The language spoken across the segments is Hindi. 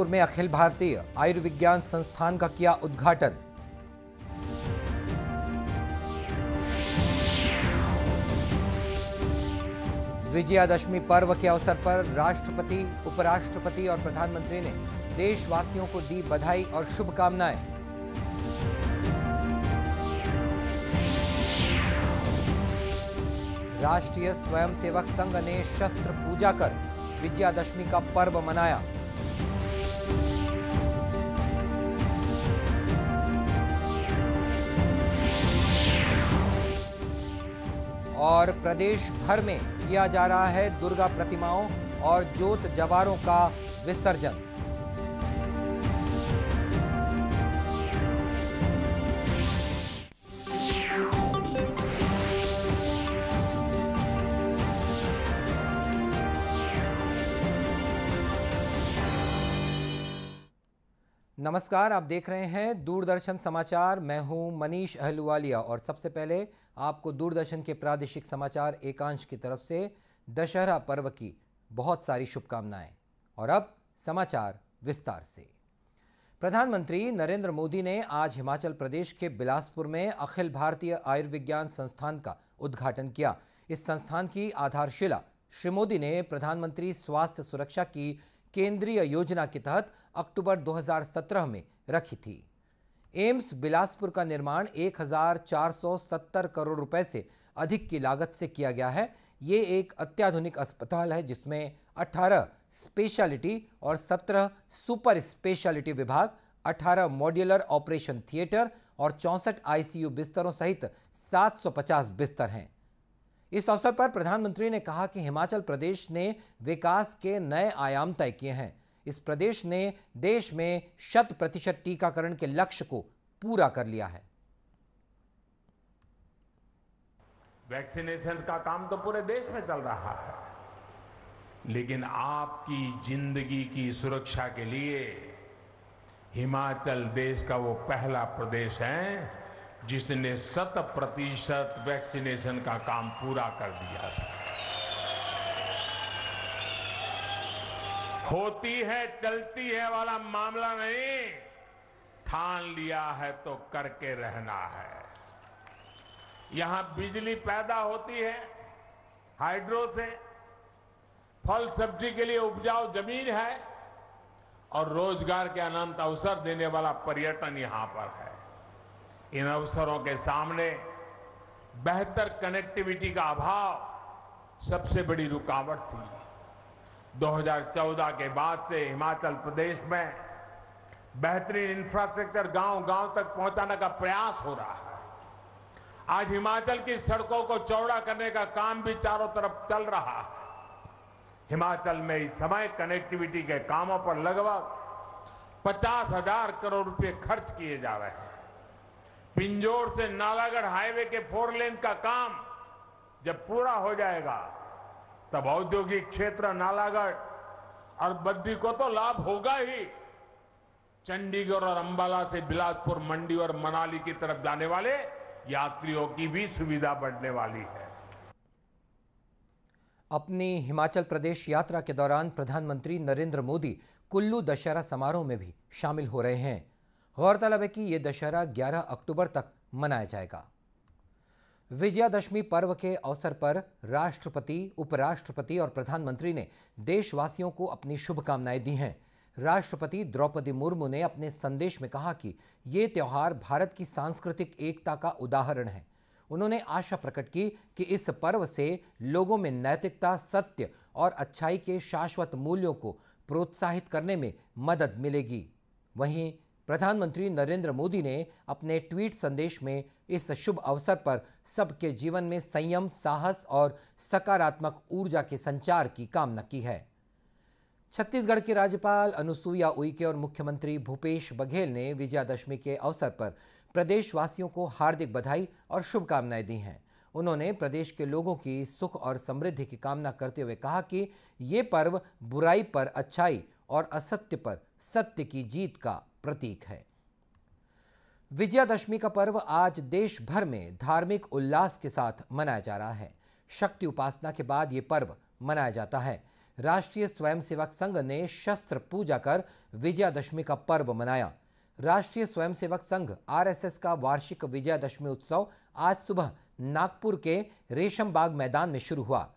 गोरखपुर में अखिल भारतीय आयुर्विज्ञान संस्थान का किया उद्घाटन विजयादशमी पर्व के अवसर पर राष्ट्रपति उपराष्ट्रपति और प्रधानमंत्री ने देशवासियों को दी बधाई और शुभकामनाएं राष्ट्रीय स्वयंसेवक संघ ने शस्त्र पूजा कर विजयादशमी का पर्व मनाया और प्रदेश भर में किया जा रहा है दुर्गा प्रतिमाओं और ज्योत जवारों का विसर्जन नमस्कार आप देख रहे हैं दूरदर्शन समाचार मैं हूं मनीष अहलुवालिया और सबसे पहले आपको दूरदर्शन के प्रादेशिक समाचार एकांश की तरफ से दशहरा पर्व की बहुत सारी शुभकामनाएं और अब समाचार विस्तार से प्रधानमंत्री नरेंद्र मोदी ने आज हिमाचल प्रदेश के बिलासपुर में अखिल भारतीय आयुर्विज्ञान संस्थान का उद्घाटन किया इस संस्थान की आधारशिला श्री मोदी ने प्रधानमंत्री स्वास्थ्य सुरक्षा की केंद्रीय योजना के तहत अक्टूबर 2017 में रखी थी एम्स बिलासपुर का निर्माण 1470 करोड़ रुपए से अधिक की लागत से किया गया है ये एक अत्याधुनिक अस्पताल है जिसमें 18 स्पेशलिटी और 17 सुपर स्पेशलिटी विभाग 18 मॉड्यूलर ऑपरेशन थिएटर और चौंसठ आईसीयू बिस्तरों सहित 750 बिस्तर हैं इस अवसर पर प्रधानमंत्री ने कहा कि हिमाचल प्रदेश ने विकास के नए आयाम तय किए हैं इस प्रदेश ने देश में शत प्रतिशत टीकाकरण के लक्ष्य को पूरा कर लिया है वैक्सीनेशन का काम तो पूरे देश में चल रहा है लेकिन आपकी जिंदगी की सुरक्षा के लिए हिमाचल देश का वो पहला प्रदेश है जिसने शत प्रतिशत वैक्सीनेशन का काम पूरा कर दिया था होती है चलती है वाला मामला नहीं ठान लिया है तो करके रहना है यहां बिजली पैदा होती है हाइड्रो से फल सब्जी के लिए उपजाऊ जमीन है और रोजगार के अनंत अवसर देने वाला पर्यटन यहां पर है इन अवसरों के सामने बेहतर कनेक्टिविटी का अभाव सबसे बड़ी रुकावट थी 2014 के बाद से हिमाचल प्रदेश में बेहतरीन इंफ्रास्ट्रक्चर गांव गांव तक पहुंचाने का प्रयास हो रहा है आज हिमाचल की सड़कों को चौड़ा करने का काम भी चारों तरफ चल रहा है हिमाचल में इस समय कनेक्टिविटी के कामों पर लगभग पचास हजार करोड़ रुपए खर्च किए जा रहे हैं पिंजोर से नालागढ़ हाईवे के फोर लेन का काम जब पूरा हो जाएगा तब औद्योगिक क्षेत्र नालागढ़ और बद्दी को तो लाभ होगा ही चंडीगढ़ और अंबाला से बिलासपुर मंडी और मनाली की तरफ जाने वाले यात्रियों की भी सुविधा बढ़ने वाली है अपनी हिमाचल प्रदेश यात्रा के दौरान प्रधानमंत्री नरेंद्र मोदी कुल्लू दशहरा समारोह में भी शामिल हो रहे हैं गौरतलब है कि ये दशहरा 11 अक्टूबर तक मनाया जाएगा विजयादशमी पर्व के अवसर पर राष्ट्रपति उपराष्ट्रपति और प्रधानमंत्री ने देशवासियों को अपनी शुभकामनाएं दी हैं राष्ट्रपति द्रौपदी मुर्मू ने अपने संदेश में कहा कि ये त्यौहार भारत की सांस्कृतिक एकता का उदाहरण है उन्होंने आशा प्रकट की कि इस पर्व से लोगों में नैतिकता सत्य और अच्छाई के शाश्वत मूल्यों को प्रोत्साहित करने में मदद मिलेगी वहीं प्रधानमंत्री नरेंद्र मोदी ने अपने ट्वीट संदेश में इस शुभ अवसर पर सबके जीवन में संयम साहस और सकारात्मक ऊर्जा के संचार की कामना की है छत्तीसगढ़ के राज्यपाल अनुसुईया उइके और मुख्यमंत्री भूपेश बघेल ने विजयादशमी के अवसर पर प्रदेशवासियों को हार्दिक बधाई और शुभकामनाएं दी हैं उन्होंने प्रदेश के लोगों की सुख और समृद्धि की कामना करते हुए कहा कि ये पर्व बुराई पर अच्छाई और असत्य पर सत्य की जीत का प्रतीक है विजयादशमी का पर्व आज देश भर में धार्मिक उल्लास के साथ मनाया जा रहा है शक्ति उपासना के बाद ये पर्व मनाया जाता है राष्ट्रीय स्वयंसेवक संघ ने शस्त्र पूजा कर विजयादशमी का पर्व मनाया राष्ट्रीय स्वयंसेवक संघ आरएसएस का वार्षिक विजयादशमी उत्सव आज सुबह नागपुर के रेशमबाग मैदान में शुरू हुआ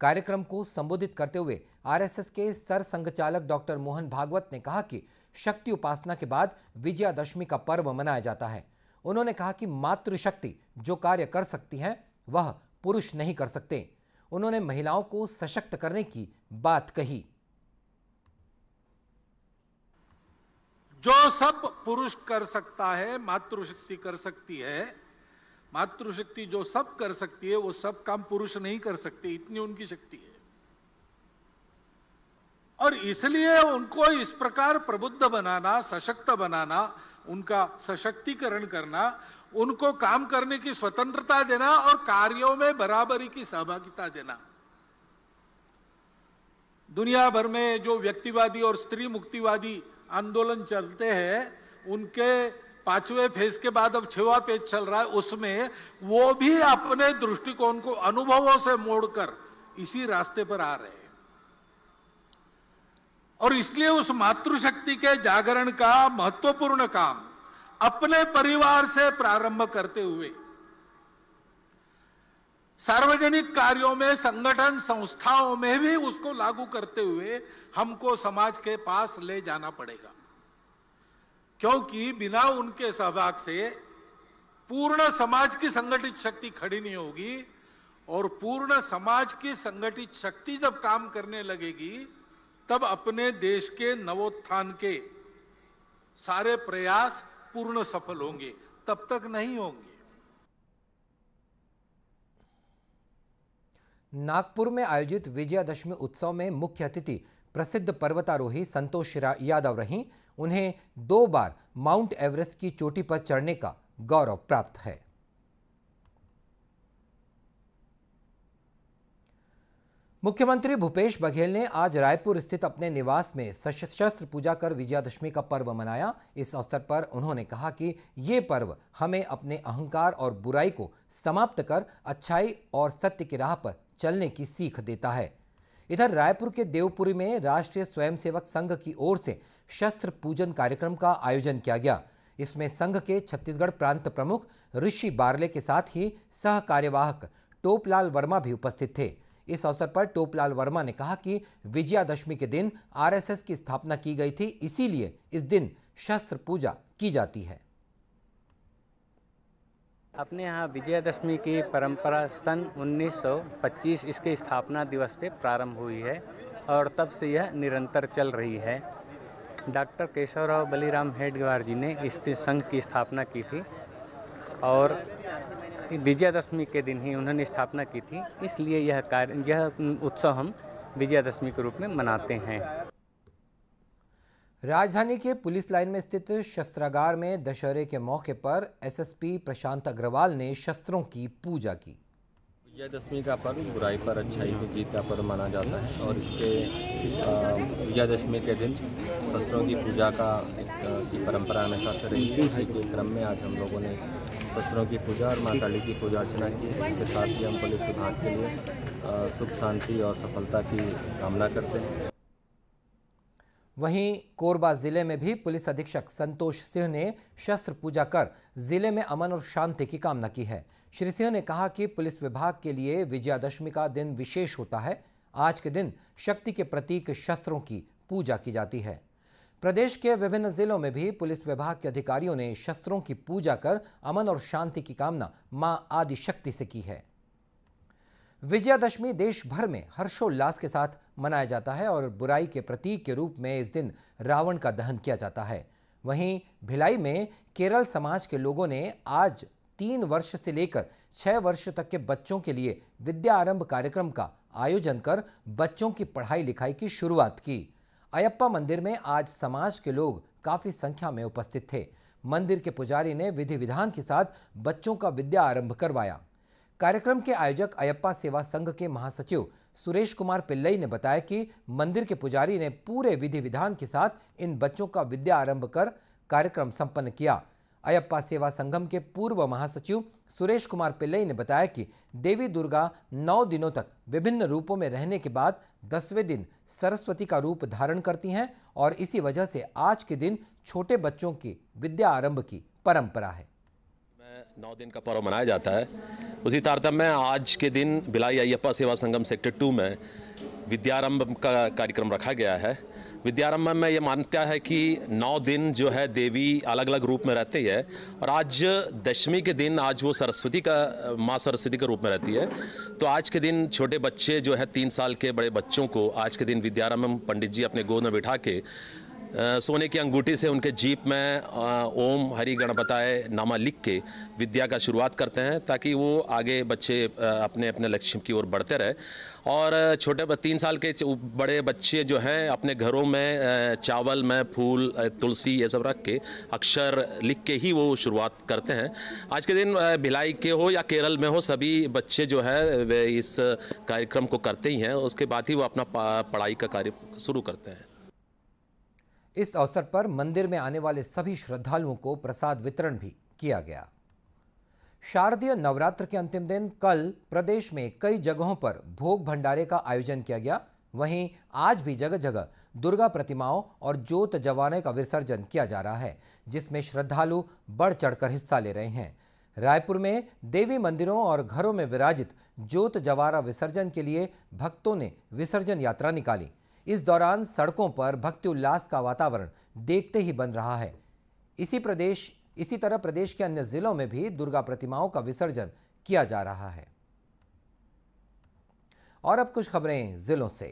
कार्यक्रम को संबोधित करते हुए आरएसएस के सर संघचालक डॉक्टर मोहन भागवत ने कहा कि शक्ति उपासना के बाद विजयादशमी का पर्व मनाया जाता है उन्होंने कहा कि मातृशक्ति जो कार्य कर सकती है वह पुरुष नहीं कर सकते उन्होंने महिलाओं को सशक्त करने की बात कही जो सब पुरुष कर सकता है मातृशक्ति कर सकती है मातृशक्ति जो सब कर सकती है वो सब काम पुरुष नहीं कर सकते इतनी उनकी शक्ति है और इसलिए उनको इस प्रकार प्रबुद्ध बनाना सशक्त बनाना उनका सशक्तिकरण करना उनको काम करने की स्वतंत्रता देना और कार्यों में बराबरी की सहभागिता देना दुनिया भर में जो व्यक्तिवादी और स्त्री मुक्तिवादी आंदोलन चलते हैं उनके पांचवें फेज के बाद अब छवा पेज चल रहा है उसमें वो भी अपने दृष्टिकोण को अनुभवों से मोड़कर इसी रास्ते पर आ रहे हैं और इसलिए उस मातृशक्ति के जागरण का महत्वपूर्ण काम अपने परिवार से प्रारंभ करते हुए सार्वजनिक कार्यों में संगठन संस्थाओं में भी उसको लागू करते हुए हमको समाज के पास ले जाना पड़ेगा क्योंकि बिना उनके सहभाग से पूर्ण समाज की संगठित शक्ति खड़ी नहीं होगी और पूर्ण समाज की संगठित शक्ति जब काम करने लगेगी तब अपने देश के नवोत्थान के सारे प्रयास पूर्ण सफल होंगे तब तक नहीं होंगे नागपुर में आयोजित विजयादशमी उत्सव में मुख्य अतिथि प्रसिद्ध पर्वतारोही संतोष यादव रहीं उन्हें दो बार माउंट एवरेस्ट की चोटी पर चढ़ने का गौरव प्राप्त है मुख्यमंत्री भूपेश बघेल ने आज रायपुर स्थित अपने निवास में सशस्त्र पूजा कर विजयादशमी का पर्व मनाया इस अवसर पर उन्होंने कहा कि ये पर्व हमें अपने अहंकार और बुराई को समाप्त कर अच्छाई और सत्य की राह पर चलने की सीख देता है इधर रायपुर के देवपुरी में राष्ट्रीय स्वयंसेवक संघ की ओर से शस्त्र पूजन कार्यक्रम का आयोजन किया गया इसमें संघ के छत्तीसगढ़ प्रांत प्रमुख ऋषि बारले के साथ ही सह कार्यवाहक टोपलाल वर्मा भी उपस्थित थे इस अवसर पर टोपलाल वर्मा ने कहा कि विजयादशमी के दिन आरएसएस की स्थापना की गई थी इसीलिए इस दिन शस्त्र पूजा की जाती है अपने यहाँ विजयादशमी की परंपरा सन 1925 इसके स्थापना दिवस से प्रारंभ हुई है और तब से यह निरंतर चल रही है डॉक्टर केशवराव बलिराम हेडगवार जी ने इस संघ की स्थापना की थी और विजयादशमी के दिन ही उन्होंने स्थापना की थी इसलिए यह कार्य यह उत्सव हम विजयादशमी के रूप में मनाते हैं राजधानी के पुलिस लाइन में स्थित शस्त्रागार में दशहरे के मौके पर एसएसपी प्रशांत अग्रवाल ने शस्त्रों की पूजा की विजयादशमी का पर्व बुराई पर अच्छाई की जीत का पर्व माना जाता है और इसके विजयादशमी के दिन शस्त्रों की पूजा का एक परंपरा हमेशा से रही थी उसी के क्रम में आज हम लोगों ने शस्त्रों की पूजा और माँ काली की पूजा अर्चना की इसके साथ ही हम पुलिस विभाग के लिए सुख शांति और सफलता की कामना करते हैं वहीं कोरबा जिले में भी पुलिस अधीक्षक संतोष सिंह ने शस्त्र पूजा कर जिले में अमन और शांति की कामना की है श्री सिंह ने कहा कि पुलिस विभाग के लिए विजयादशमी का दिन विशेष होता है आज के दिन शक्ति के प्रतीक शस्त्रों की पूजा की जाती है प्रदेश के विभिन्न जिलों में भी पुलिस विभाग के अधिकारियों ने शस्त्रों की पूजा कर अमन और शांति की कामना मां आदि शक्ति से की है विजयादशमी देश भर में हर्षोल्लास के साथ मनाया जाता है और बुराई के प्रतीक के रूप में इस दिन रावण का दहन किया जाता है वहीं भिलाई में केरल समाज के लोगों ने आज तीन वर्ष से लेकर छह वर्ष तक के बच्चों के लिए विद्या आरंभ कार्यक्रम का आयोजन कर बच्चों की पढ़ाई लिखाई की शुरुआत की अयप्पा मंदिर में आज समाज के लोग काफ़ी संख्या में उपस्थित थे मंदिर के पुजारी ने विधि विधान के साथ बच्चों का विद्या आरंभ करवाया कार्यक्रम के आयोजक अयप्पा सेवा संघ के महासचिव सुरेश कुमार पिल्लई ने बताया कि मंदिर के पुजारी ने पूरे विधि विधान के साथ इन बच्चों का विद्या आरंभ कर कार्यक्रम संपन्न किया अयप्पा सेवा संगम के पूर्व महासचिव सुरेश कुमार पिल्लई ने बताया कि देवी दुर्गा नौ दिनों तक विभिन्न रूपों में रहने के बाद दसवें दिन सरस्वती का रूप धारण करती हैं और इसी वजह से आज के दिन छोटे बच्चों की विद्या आरंभ की परंपरा है नौ दिन का पर्व मनाया जाता है उसी तारतम्य आज के दिन बिलाई अयप्पा सेवा संगम सेक्टर टू में विद्यारंभ का कार्यक्रम रखा गया है विद्यारम्भम में ये मान्यता है कि नौ दिन जो है देवी अलग अलग रूप में रहती है और आज दशमी के दिन आज वो सरस्वती का माँ सरस्वती के रूप में रहती है तो आज के दिन छोटे बच्चे जो है तीन साल के बड़े बच्चों को आज के दिन विद्यारम्भम पंडित जी अपने गोद में बिठा के सोने की अंगूठी से उनके जीप में ओम हरि गणपताय नामा लिख के विद्या का शुरुआत करते हैं ताकि वो आगे बच्चे अपने अपने लक्ष्य की ओर बढ़ते रहे और छोटे तीन साल के बड़े बच्चे जो हैं अपने घरों में चावल में फूल तुलसी ये सब रख के अक्षर लिख के ही वो शुरुआत करते हैं आज के दिन भिलाई के हो या केरल में हो सभी बच्चे जो है वे इस कार्यक्रम को करते ही हैं उसके बाद ही वो अपना पढ़ाई का कार्य शुरू करते हैं इस अवसर पर मंदिर में आने वाले सभी श्रद्धालुओं को प्रसाद वितरण भी किया गया शारदीय नवरात्र के अंतिम दिन कल प्रदेश में कई जगहों पर भोग भंडारे का आयोजन किया गया वहीं आज भी जगह जगह दुर्गा प्रतिमाओं और जोत जवाने का विसर्जन किया जा रहा है जिसमें श्रद्धालु बढ़ चढ़कर हिस्सा ले रहे हैं रायपुर में देवी मंदिरों और घरों में विराजित जोत जवारा विसर्जन के लिए भक्तों ने विसर्जन यात्रा निकाली इस दौरान सड़कों पर भक्ति उल्लास का वातावरण देखते ही बन रहा है इसी प्रदेश इसी तरह प्रदेश के अन्य जिलों में भी दुर्गा प्रतिमाओं का विसर्जन किया जा रहा है और अब कुछ खबरें जिलों से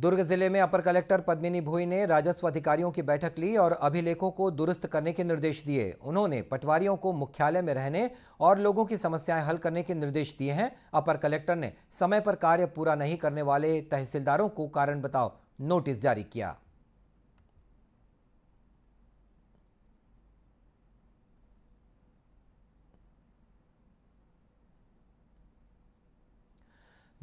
दुर्ग जिले में अपर कलेक्टर पद्मिनी भोई ने राजस्व अधिकारियों की बैठक ली और अभिलेखों को दुरुस्त करने के निर्देश दिए उन्होंने पटवारियों को मुख्यालय में रहने और लोगों की समस्याएं हल करने के निर्देश दिए हैं अपर कलेक्टर ने समय पर कार्य पूरा नहीं करने वाले तहसीलदारों को कारण बताओ नोटिस जारी किया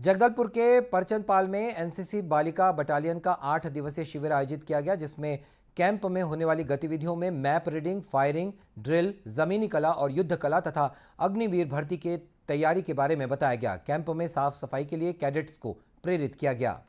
जगदलपुर के परचनपाल में एनसीसी बालिका बटालियन का आठ दिवसीय शिविर आयोजित किया गया जिसमें कैंप में होने वाली गतिविधियों में मैप रीडिंग फायरिंग ड्रिल जमीनी कला और युद्ध कला तथा अग्निवीर भर्ती के तैयारी के बारे में बताया गया कैंप में साफ सफाई के लिए कैडेट्स को प्रेरित किया गया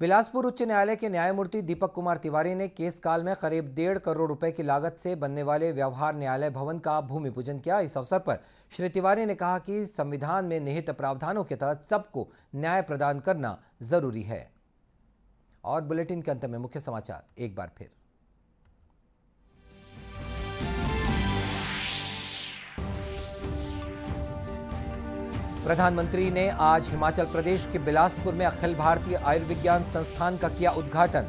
बिलासपुर उच्च न्यायालय के न्यायमूर्ति दीपक कुमार तिवारी ने केस काल में करीब डेढ़ करोड़ रुपए की लागत से बनने वाले व्यवहार न्यायालय भवन का भूमि पूजन किया इस अवसर पर श्री तिवारी ने कहा कि संविधान में निहित प्रावधानों के तहत सबको न्याय प्रदान करना जरूरी है और बुलेटिन के अंत में मुख्य समाचार एक बार फिर प्रधानमंत्री ने आज हिमाचल प्रदेश के बिलासपुर में अखिल भारतीय आयुर्विज्ञान संस्थान का किया उद्घाटन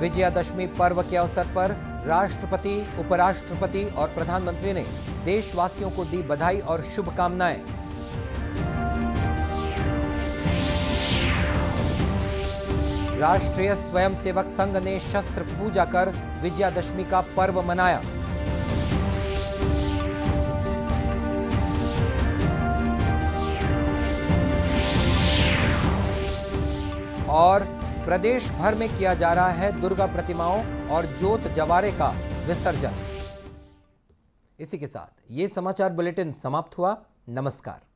विजयादशमी पर्व के अवसर पर राष्ट्रपति उपराष्ट्रपति और प्रधानमंत्री ने देशवासियों को दी बधाई और शुभकामनाएं राष्ट्रीय स्वयंसेवक संघ ने शस्त्र पूजा कर विजयादशमी का पर्व मनाया और प्रदेश भर में किया जा रहा है दुर्गा प्रतिमाओं और ज्योत जवारे का विसर्जन इसी के साथ ये समाचार बुलेटिन समाप्त हुआ नमस्कार